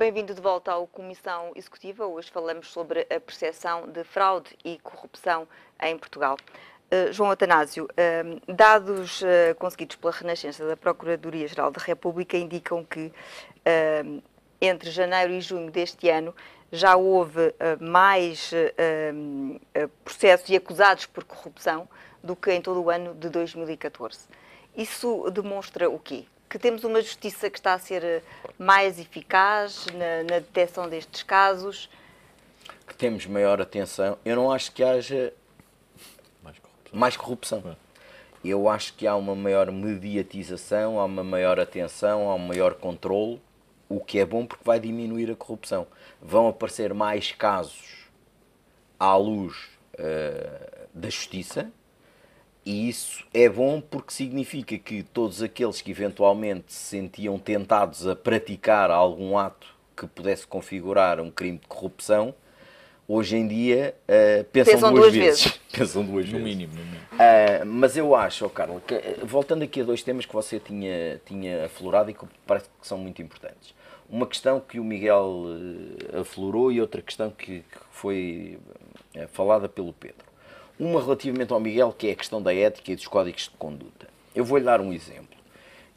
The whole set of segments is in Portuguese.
Bem-vindo de volta ao Comissão Executiva. Hoje falamos sobre a percepção de fraude e corrupção em Portugal. Eh, João Atanásio, eh, dados eh, conseguidos pela Renascença da Procuradoria-Geral da República indicam que entre janeiro e junho deste ano já houve mais processos e acusados por corrupção do que em todo o ano de 2014. Isso demonstra o quê? que temos uma justiça que está a ser eh, mais eficaz na, na detecção destes casos? Que temos maior atenção. Eu não acho que haja mais corrupção. Mais corrupção. Eu acho que há uma maior mediatização, há uma maior atenção, há um maior controle, o que é bom porque vai diminuir a corrupção. Vão aparecer mais casos à luz uh, da justiça, e isso é bom porque significa que todos aqueles que eventualmente se sentiam tentados a praticar algum ato que pudesse configurar um crime de corrupção, hoje em dia uh, pensam, pensam, duas, duas vezes. vezes. pensam duas no vezes. Mínimo, no mínimo. Uh, mas eu acho, oh, Carla, que, eh, voltando aqui a dois temas que você tinha, tinha aflorado e que parece que são muito importantes. Uma questão que o Miguel aflorou e outra questão que, que foi falada pelo Pedro. Uma relativamente ao Miguel, que é a questão da ética e dos códigos de conduta. Eu vou-lhe dar um exemplo.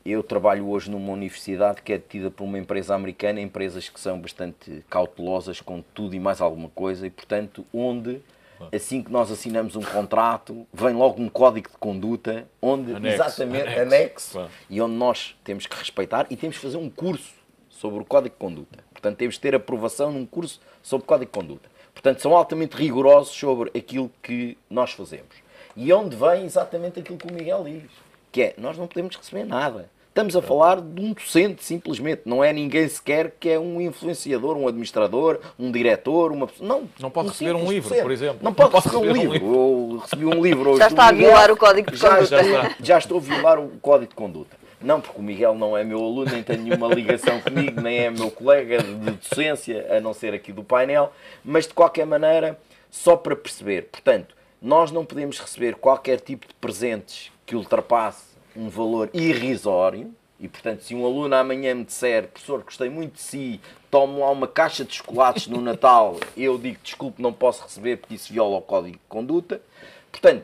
Eu trabalho hoje numa universidade que é detida por uma empresa americana, empresas que são bastante cautelosas com tudo e mais alguma coisa, e portanto, onde assim que nós assinamos um contrato, vem logo um código de conduta, onde anexo, exatamente anexo, anexo e onde nós temos que respeitar e temos que fazer um curso sobre o código de conduta. Portanto, temos que ter aprovação num curso sobre código de conduta. Portanto, são altamente rigorosos sobre aquilo que nós fazemos. E onde vem exatamente aquilo que o Miguel diz, que é, nós não podemos receber nada. Estamos a falar de um docente, simplesmente. Não é ninguém sequer que é um influenciador, um administrador, um diretor, uma pessoa. Não, não pode um receber um livro, por exemplo. Não, pode receber, receber um, livro. livro. Ou recebi um livro hoje. Já está a violar o código de conduta. Já, já, já estou a violar o código de conduta. Não, porque o Miguel não é meu aluno, nem tem nenhuma ligação comigo, nem é meu colega de docência, a não ser aqui do painel, mas de qualquer maneira, só para perceber, portanto, nós não podemos receber qualquer tipo de presentes que ultrapasse um valor irrisório, e portanto, se um aluno amanhã me disser, professor, gostei muito de si, tomo lá uma caixa de chocolates no Natal, eu digo desculpe, não posso receber porque isso viola o código de conduta. Portanto,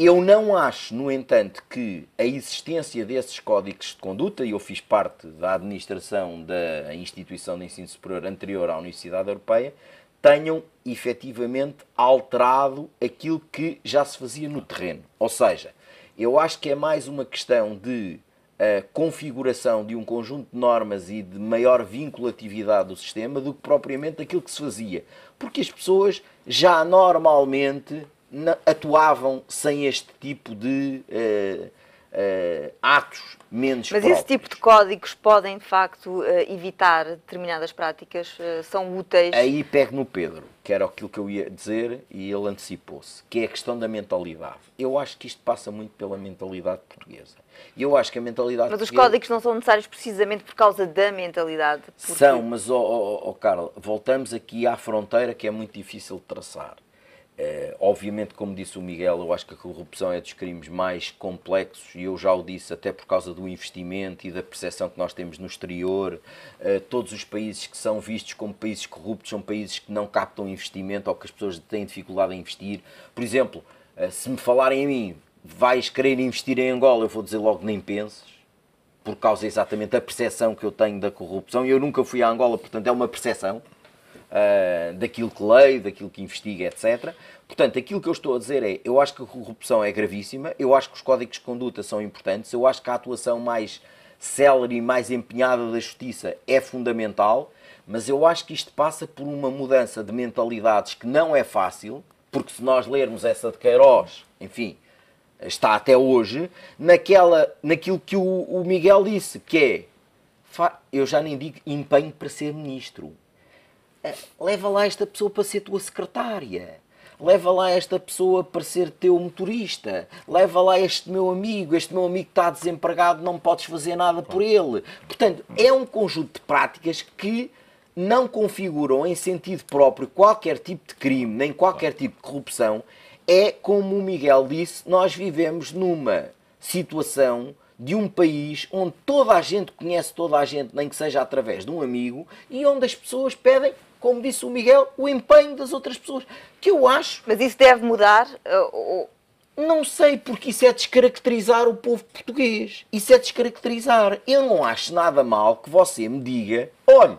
eu não acho, no entanto, que a existência desses códigos de conduta, e eu fiz parte da administração da instituição de ensino superior anterior à Universidade Europeia, tenham efetivamente alterado aquilo que já se fazia no terreno. Ou seja, eu acho que é mais uma questão de uh, configuração de um conjunto de normas e de maior vinculatividade do sistema do que propriamente aquilo que se fazia. Porque as pessoas já normalmente atuavam sem este tipo de uh, uh, atos menos Mas próprios. esse tipo de códigos podem, de facto, uh, evitar determinadas práticas? são úteis? Aí pego no Pedro, que era aquilo que eu ia dizer e ele antecipou-se, que é a questão da mentalidade. Eu acho que isto passa muito pela mentalidade portuguesa. Eu acho que a mentalidade Mas portuguesa... os códigos não são necessários precisamente por causa da mentalidade. Porque... São, mas, oh, oh, oh, Carla, voltamos aqui à fronteira que é muito difícil de traçar é, obviamente, como disse o Miguel, eu acho que a corrupção é dos crimes mais complexos e eu já o disse até por causa do investimento e da percepção que nós temos no exterior. É, todos os países que são vistos como países corruptos são países que não captam investimento ou que as pessoas têm dificuldade em investir. Por exemplo, eh, se me falarem a mim, vais querer investir em Angola, eu vou dizer logo nem penses por causa exatamente da percepção que eu tenho da corrupção. E eu nunca fui à Angola, portanto é uma percepção uh, daquilo que leio, daquilo que investiga, etc. Portanto, aquilo que eu estou a dizer é, eu acho que a corrupção é gravíssima, eu acho que os códigos de conduta são importantes, eu acho que a atuação mais célere e mais empenhada da justiça é fundamental, mas eu acho que isto passa por uma mudança de mentalidades que não é fácil, porque se nós lermos essa de Queiroz, enfim, está até hoje, naquela, naquilo que o, o Miguel disse, que é, eu já nem digo empenho para ser ministro, eh, leva lá esta pessoa para ser tua secretária leva lá esta pessoa para ser teu motorista, leva lá este meu amigo, este meu amigo está desempregado, não podes fazer nada por ele. Portanto, é um conjunto de práticas que não configuram em sentido próprio qualquer tipo de crime, nem qualquer tipo de corrupção. É como o Miguel disse, nós vivemos numa situação de um país onde toda a gente conhece toda a gente, nem que seja através de um amigo, e onde as pessoas pedem como disse o Miguel, o empenho das outras pessoas. Que eu acho. Mas isso deve mudar? Uh, Ou... Não sei, porque isso é descaracterizar o povo português. Isso é descaracterizar. Eu não acho nada mal que você me diga: olha,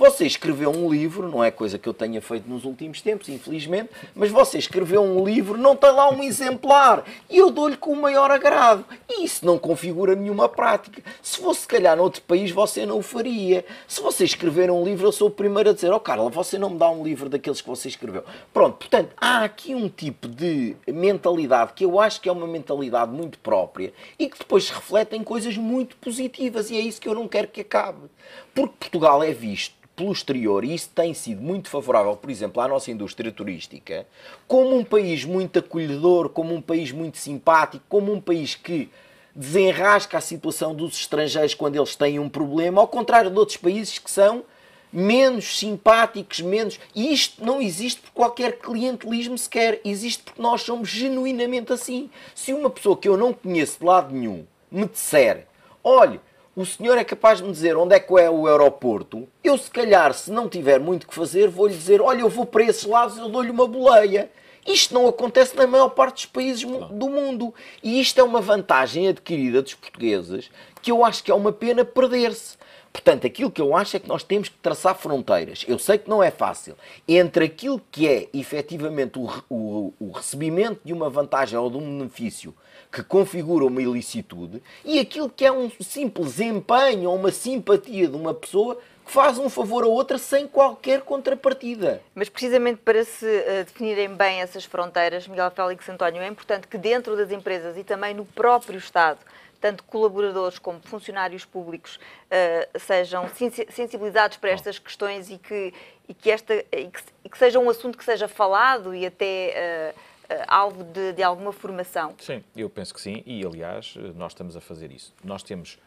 você escreveu um livro, não é coisa que eu tenha feito nos últimos tempos, infelizmente, mas você escreveu um livro, não tem lá um exemplar, e eu dou-lhe com o maior agrado. E isso não configura nenhuma prática. Se fosse, se calhar, noutro país, você não o faria. Se você escrever um livro, eu sou o primeiro a dizer, oh Carla, você não me dá um livro daqueles que você escreveu. Pronto, portanto, há aqui um tipo de mentalidade que eu acho que é uma mentalidade muito própria e que depois se reflete em coisas muito positivas e é isso que eu não quero que acabe. Porque Portugal é visto pelo exterior, e isso tem sido muito favorável, por exemplo, à nossa indústria turística, como um país muito acolhedor, como um país muito simpático, como um país que desenrasca a situação dos estrangeiros quando eles têm um problema, ao contrário de outros países que são menos simpáticos, menos. E isto não existe por qualquer clientelismo sequer, existe porque nós somos genuinamente assim. Se uma pessoa que eu não conheço de lado nenhum me disser, olhe, o senhor é capaz de me dizer onde é que é o aeroporto, eu se calhar, se não tiver muito que fazer, vou-lhe dizer, olha, eu vou para esses lados, eu dou-lhe uma boleia. Isto não acontece na maior parte dos países do mundo. E isto é uma vantagem adquirida dos portugueses que eu acho que é uma pena perder-se. Portanto, aquilo que eu acho é que nós temos que traçar fronteiras. Eu sei que não é fácil. Entre aquilo que é efetivamente o, o, o recebimento de uma vantagem ou de um benefício que configura uma ilicitude e aquilo que é um simples empenho ou uma simpatia de uma pessoa faz um favor a outra sem qualquer contrapartida. Mas precisamente para se uh, definirem bem essas fronteiras, Miguel Félix António, é importante que dentro das empresas e também no próprio Estado, tanto colaboradores como funcionários públicos uh, sejam sensibilizados para estas questões e que, e que, esta, e que, e que seja um assunto que seja falado e até. Uh, alvo de, de alguma formação? Sim, eu penso que sim, e aliás, nós estamos a fazer isso. Nós temos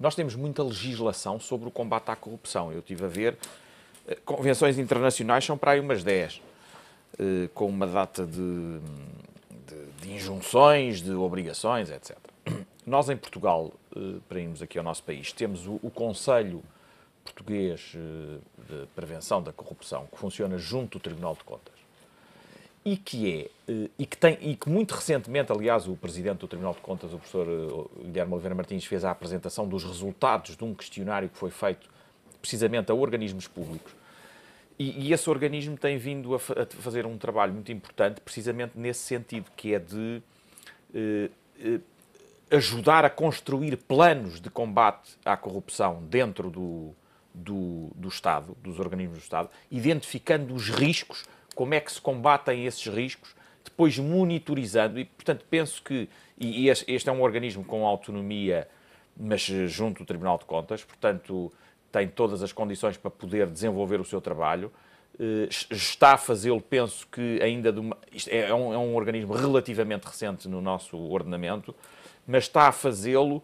nós temos muita legislação sobre o combate à corrupção. Eu tive a ver, eh, convenções internacionais são para aí umas 10, eh, com uma data de, de, de injunções, de obrigações, etc. Nós em Portugal, eh, para irmos aqui ao nosso país, temos o, o Conselho Português de Prevenção da Corrupção, que funciona junto do Tribunal de Contas e que é, eh, e que tem, e que muito recentemente, aliás, o Presidente do Tribunal de Contas, o professor eh, Guilherme Oliveira Martins, fez a apresentação dos resultados de um questionário que foi feito precisamente a organismos públicos. E, e esse organismo tem vindo a, a, fazer um trabalho muito importante, precisamente nesse sentido, que é de eh, eh, ajudar a construir planos de combate à corrupção dentro do, do, do Estado, dos organismos do Estado, identificando os riscos como é que se combatem esses riscos, depois monitorizando, e portanto penso que, e este é um organismo com autonomia, mas eh, junto do Tribunal de Contas, portanto tem todas as condições para poder desenvolver o seu trabalho, eh, está a fazê-lo, penso que ainda uma, é, é, um, é um organismo relativamente recente no nosso ordenamento, mas está a fazê-lo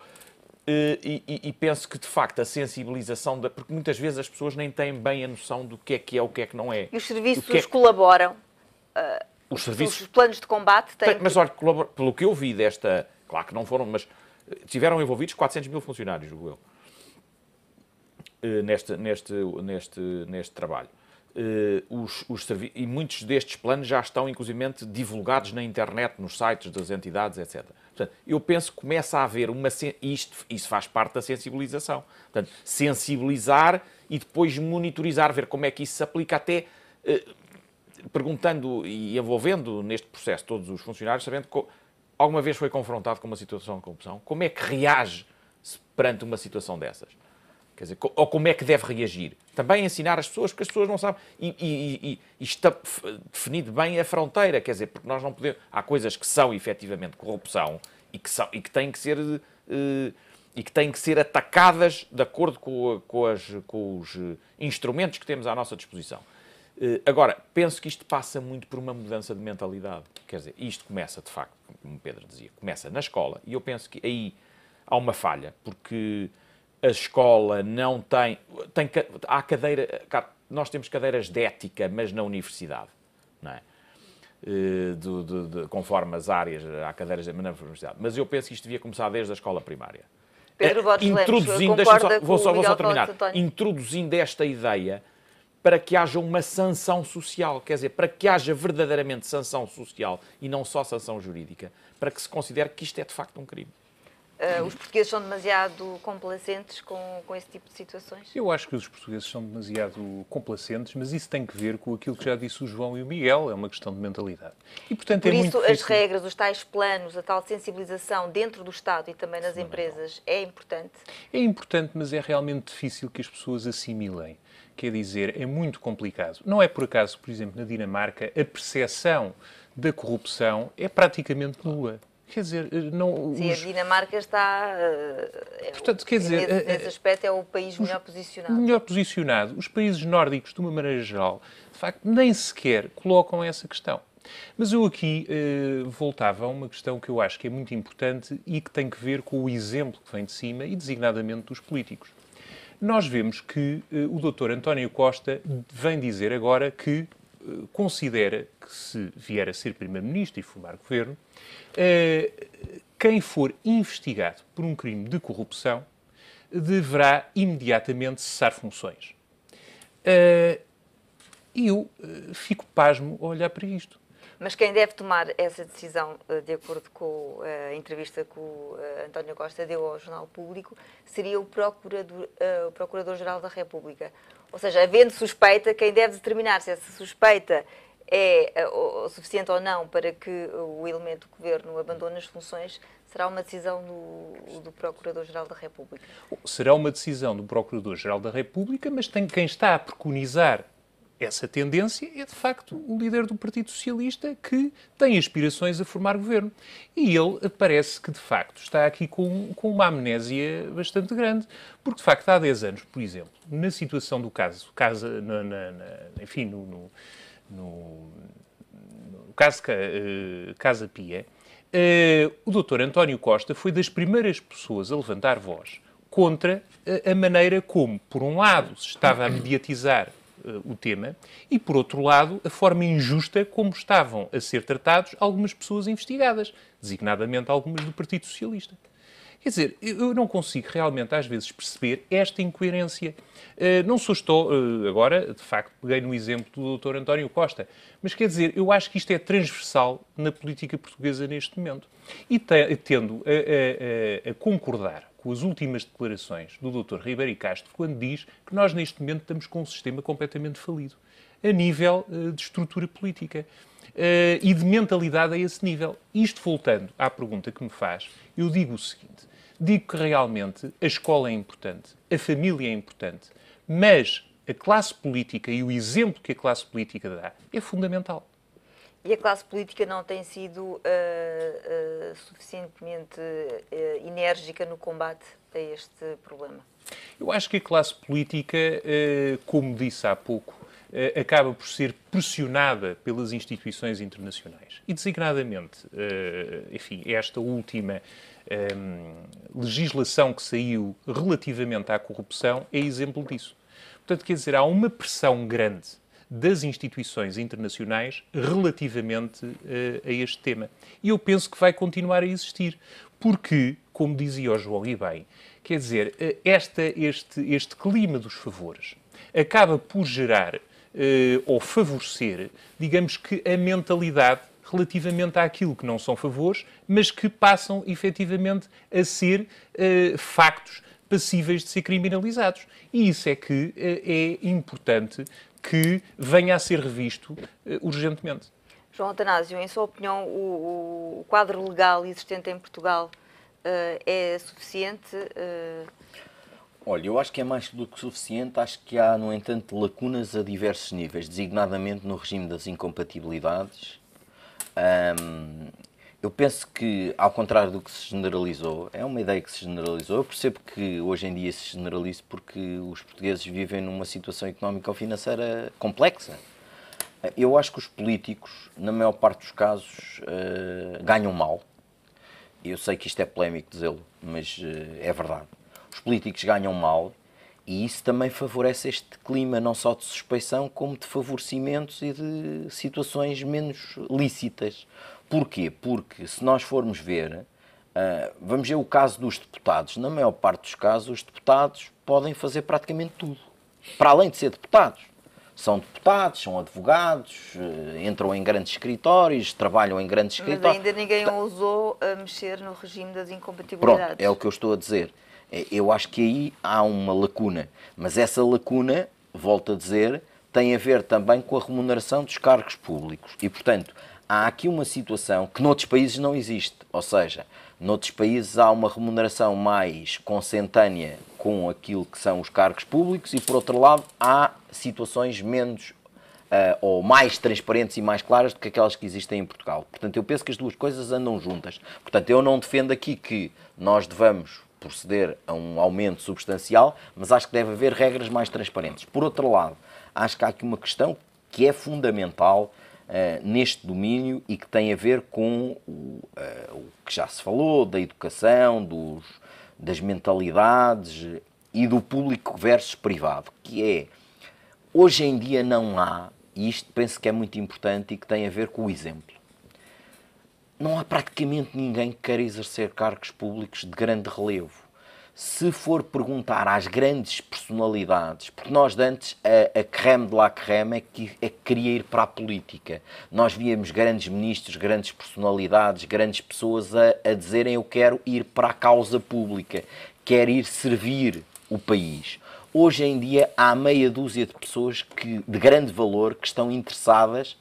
eh, e, penso que, de facto, a sensibilização, da, porque muitas vezes as pessoas nem têm bem a noção do que é que é, o que é que não é. E os é serviços é que... colaboram? Uh, os, serviços... os planos de combate têm... mas, olha, colabor... pelo que eu vi desta... Claro que não foram, mas eh, tiveram envolvidos 400 mil funcionários, julgo eu, neste, neste, neste, neste trabalho. Uh, os, os servi... E muitos destes planos já estão, inclusivamente, divulgados na internet, nos sites das entidades, etc. Portanto, eu penso que começa a haver uma. Isto, isso faz parte da sensibilização. Portanto, sensibilizar e depois monitorizar, ver como é que isso se aplica, até eh, perguntando e envolvendo neste processo todos os funcionários, sabendo que alguma vez foi confrontado com uma situação de corrupção, como é que reage perante uma situação dessas? Quer dizer, ou como é que deve reagir. Também ensinar as pessoas, porque as pessoas não sabem. E, e, e, e está definido bem a fronteira, quer dizer, porque nós não podemos. Há coisas que são efetivamente corrupção e que, são, e que têm que ser. Eh, e que têm que ser atacadas de acordo com, com, as, com os eh, instrumentos que temos à nossa disposição. Eh, agora, penso que isto passa muito por uma mudança de mentalidade. Quer dizer, isto começa, de facto, como Pedro dizia, começa na escola, e eu penso que aí há uma falha, porque a escola não tem. tem há cadeira. Nós temos cadeiras de ética, mas na universidade, não é? Eh, de, de, de, conforme as áreas, há cadeiras na é universidade. Mas eu penso que isto devia começar desde a escola primária. Pedro eh, Borges introduzindo, Lemos, só, vou só, vou só terminar. Introduzindo esta ideia para que haja uma sanção social, quer dizer, para que haja verdadeiramente sanção social e não só sanção jurídica, para que se considere que isto é de facto um crime. Uh, os portugueses são demasiado complacentes com, com esse tipo de situações? Eu acho que os portugueses são demasiado complacentes, mas isso tem que ver com aquilo que já disse o João e o Miguel, é uma questão de mentalidade. E, portanto, Por é isso, as difícil... regras, os tais planos, a tal sensibilização dentro do Estado e também nas empresas é importante? É importante, mas é realmente difícil que as pessoas assimilem. Quer dizer, é muito complicado. Não é por acaso, por exemplo, na Dinamarca, a percepção da corrupção é praticamente nula. Quer dizer, eh, não. Sim, os... a Dinamarca está. Eh, é Portanto, quer dizer. Nesse, eh, nesse aspecto é o país melhor posicionado. Melhor posicionado. Os países nórdicos, de uma maneira geral, de facto, nem sequer colocam essa questão. Mas eu aqui voltava a uma questão que eu acho que é muito importante e que tem que ver com o exemplo que vem de cima e designadamente dos políticos. Nós vemos que o doutor António Costa vem dizer agora que considera que, se vier a ser Primeiro-Ministro e formar governo, eh, quem for investigado por um crime de corrupção deverá imediatamente cessar funções. E eh, eu eh, fico pasmo a olhar para isto. Mas quem deve tomar essa decisão, de acordo com a entrevista que o António Costa deu ao Jornal Público, seria o Procurador-Geral da República. Ou seja, havendo suspeita, quem deve determinar se essa suspeita é uh, suficiente ou não para que o elemento do governo abandone as funções será uma decisão do, do Procurador-Geral da República. Será uma decisão do Procurador-Geral da República, mas tem quem está a preconizar essa tendência é, de facto, o líder do Partido Socialista que tem aspirações a formar governo. E ele parece que, de facto, está aqui com, com uma amnésia bastante grande. Porque, de facto, há 10 anos, por exemplo, na situação do caso, casa, na, na, na, enfim, no, no, no, no caso uh, Casa Pia, uh, o doutor António Costa foi das primeiras pessoas a levantar voz contra eh, a maneira como, por um lado, se estava a mediatizar eh, o tema, e, por outro lado, a forma injusta como estavam a ser tratados algumas pessoas investigadas, designadamente algumas do Partido Socialista. Quer dizer, eu não consigo realmente às vezes perceber esta incoerência. Eh, não só estou, eh, agora, de facto, peguei no exemplo do Dr. António Costa, mas quer dizer, eu acho que isto é transversal na política portuguesa neste momento. E tendo a, a, a concordar com as últimas declarações do Dr. Ribeiro Castro, quando diz que nós neste momento estamos com um sistema completamente falido, a nível eh, de estrutura política eh, e de mentalidade a esse nível. Isto voltando à pergunta que me faz, eu digo o seguinte: digo que realmente a escola é importante, a família é importante, mas a classe política e o exemplo que a classe política dá é fundamental. E a classe política não tem sido uh, uh, suficientemente uh, enérgica no combate a este problema? Eu acho que a classe política, uh, como disse há pouco, uh, acaba por ser pressionada pelas instituições internacionais. E, designadamente, uh, enfim, esta última legislação que saiu relativamente à corrupção é exemplo disso. Portanto, quer dizer, há uma pressão grande das instituições internacionais relativamente uh, a este tema. E eu penso que vai continuar a existir, porque, como dizia o João Ribeiro, quer dizer, uh, esta, este, este clima dos favores acaba por gerar eh, ou favorecer, digamos que, a mentalidade relativamente àquilo que não são favores, mas que passam efetivamente a ser uh, factos passíveis de ser criminalizados. E isso é que uh, é importante que venha a ser revisto eh, urgentemente. João Atanásio, em sua opinião, o, o quadro legal existente em Portugal uh, é suficiente? Uh... Olha, eu acho que é mais do que suficiente. Acho que há, no entanto, lacunas a diversos níveis, designadamente no regime das incompatibilidades. Um, eu penso que, ao contrário do que se generalizou, é uma ideia que se generalizou. Eu percebo que hoje em dia se generaliza porque os portugueses vivem numa situação económica ou financeira complexa. Eu acho que os políticos, na maior parte dos casos, eh, ganham mal. Eu sei que isto é polémico dizê-lo, mas eh, é verdade. Os políticos ganham mal e isso também favorece este clima, não só de suspeição, como de favorecimentos e de situações menos lícitas. Porquê? Porque se nós formos ver, ah, vamos ver o caso dos deputados. Na maior parte dos casos, os deputados podem fazer praticamente tudo, para além de ser deputados. São deputados, são advogados, ah, entram em grandes escritórios, trabalham em grandes escritórios. Mas ainda ninguém ousou a ah, mexer no regime das incompatibilidades. Pronto, é o que eu estou a dizer. É, eu acho que aí há uma lacuna. Mas essa lacuna, volto a dizer, tem a ver também com a remuneração dos cargos públicos. E, portanto, há aqui uma situação que noutros países não existe. Ou seja, noutros países há uma remuneração mais consentânea com aquilo que são os cargos públicos e, por outro lado, há situações menos uh, ou mais transparentes e mais claras do que aquelas que existem em Portugal. Portanto, eu penso que as duas coisas andam juntas. Portanto, eu não defendo aqui que nós devamos proceder a um aumento substancial, mas acho que deve haver regras mais transparentes. Por outro lado, acho que há aqui uma questão que é fundamental eh, neste domínio e que tem a ver com o, uh, o que já se falou da educação, dos, das mentalidades e do público versus privado, que é hoje em dia não há, e isto penso que é muito importante e que tem a ver com o exemplo. Não há praticamente ninguém que queira exercer cargos públicos de grande relevo se for perguntar às grandes personalidades, porque nós de antes a, a creme de la creme é que, é queria ir para a política. Nós víamos grandes ministros, grandes personalidades, grandes pessoas a, a dizerem eu quero ir para a causa pública, quero ir servir o país. Hoje em dia há meia dúzia de pessoas que, de grande valor que estão interessadas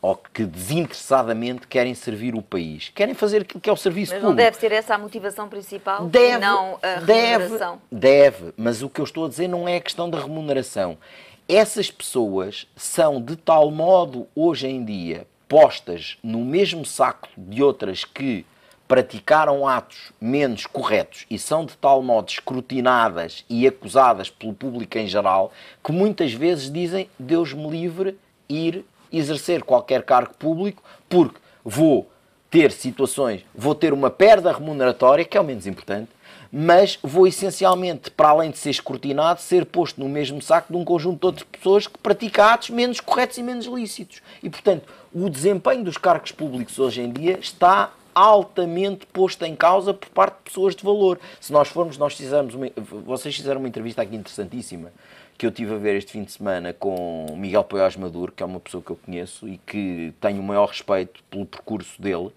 ou que desinteressadamente querem servir o país. Querem fazer aquilo que é o serviço mas público. Mas não deve ser essa a motivação principal? Deve, não a remuneração? Deve, deve, mas o que eu estou a dizer não é a questão da remuneração. Essas pessoas são de tal modo, hoje em dia, postas no mesmo saco de outras que praticaram atos menos corretos e são de tal modo escrutinadas e acusadas pelo público em geral que muitas vezes dizem Deus me livre ir exercer qualquer cargo público, porque vou ter situações, vou ter uma perda remuneratória, que é o menos importante, mas vou essencialmente, para além de ser escrutinado, ser posto no mesmo saco de um conjunto de outras pessoas que praticam atos menos corretos e menos lícitos. E, portanto, o desempenho dos cargos públicos hoje em dia está altamente posto em causa por parte de pessoas de valor. Se nós formos, nós fizemos uma, vocês fizeram uma entrevista aqui interessantíssima que eu tive a ver este fim de semana com Miguel Poiás Maduro, que é uma pessoa que eu conheço e que tenho o maior respeito pelo percurso dele,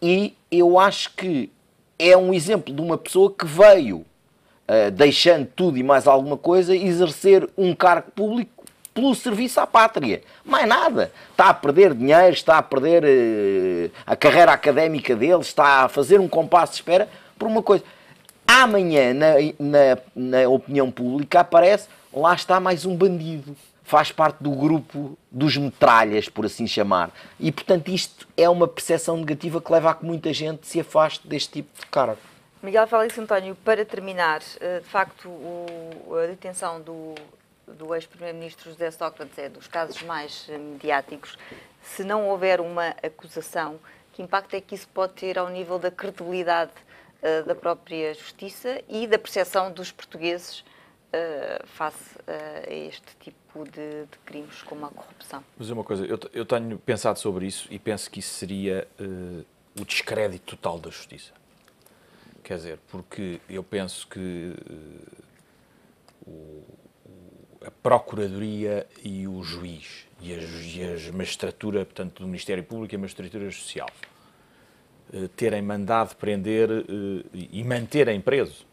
e eu acho que é um exemplo de uma pessoa que veio, uh, deixando tudo e mais alguma coisa, exercer um cargo público pelo serviço à pátria. Mais nada. Está a perder dinheiro, está a perder uh, a carreira académica dele, está a fazer um compasso de espera por uma coisa. Amanhã, na, na, na opinião pública, aparece lá está mais um bandido. Faz parte do grupo dos metralhas, por assim chamar. E, portanto, isto é uma percepção negativa que leva a que muita gente se afaste deste tipo de cargo. Miguel Félix António, para terminar, eh, de facto, a detenção do, do ex-primeiro-ministro José Sócrates é dos casos mais eh, mediáticos. Se não houver uma acusação, que impacto é que isso pode ter ao nível da credibilidade eh, da própria justiça e da percepção dos portugueses uh, face a este tipo de, de, crimes como a corrupção. Mas é uma coisa, eu, eu tenho pensado sobre isso e penso que isso seria uh, o descrédito total da justiça. Quer dizer, porque eu penso que uh, o, a Procuradoria e o juiz e a, e a magistratura, portanto, do Ministério Público e a magistratura social, terem mandado prender e manterem preso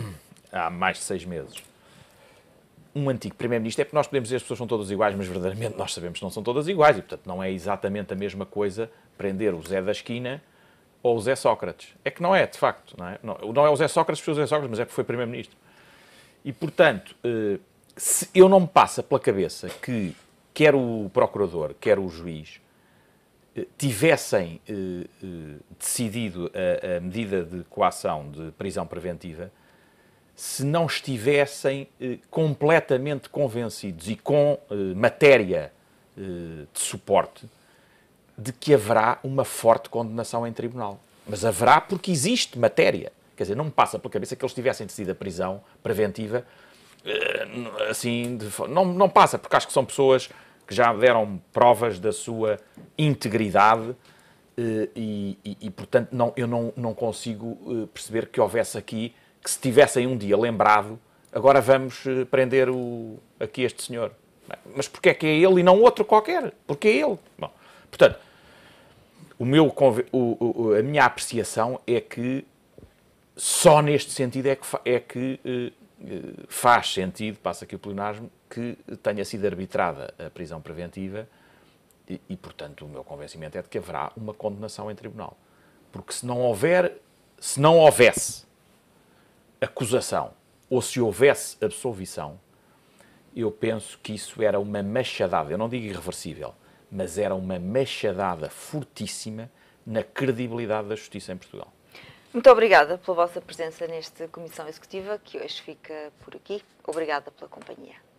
há mais de seis meses um antigo primeiro-ministro, é porque nós podemos dizer que as pessoas são todas iguais, mas verdadeiramente nós sabemos que não são todas iguais e, portanto, não é exatamente a mesma coisa prender o Zé da esquina ou o Zé Sócrates. É que não é, de facto. Não é, não, não é o Zé Sócrates porque foi o Zé Sócrates, mas é porque foi primeiro-ministro. E, portanto, eh, se eu não me passa pela cabeça que quer o procurador, quer o juiz, eh, tivessem eh, decidido a, a medida de coação de prisão preventiva se não estivessem eh, completamente convencidos e com eh, matéria eh, de suporte de que haverá uma forte condenação em tribunal. Mas haverá porque existe matéria. Quer dizer, não me passa pela cabeça que eles tivessem decidido a prisão preventiva eh, assim, de, não, não passa, porque acho que são pessoas que já deram provas da sua integridade eh, e, e, e portanto, não, eu não, não consigo eh, perceber que houvesse aqui que se tivessem um dia lembrado, agora vamos eh, prender o, aqui este senhor. Mas porquê é que é ele e não outro qualquer? Porque é ele. Bom, portanto, o meu, o, o, a minha apreciação é que só neste sentido é que, é que eh, eh, faz sentido, passa aqui o plenarismo, que tenha sido arbitrada a prisão preventiva e, e, portanto, o meu convencimento é de que haverá uma condenação em tribunal. Porque se não houver, se não houvesse acusação ou se houvesse absolvição, eu penso que isso era uma machadada, eu não digo irreversível, mas era uma machadada fortíssima na credibilidade da justiça em Portugal. Muito obrigada pela vossa presença nesta Comissão Executiva, que hoje fica por aqui. Obrigada pela companhia.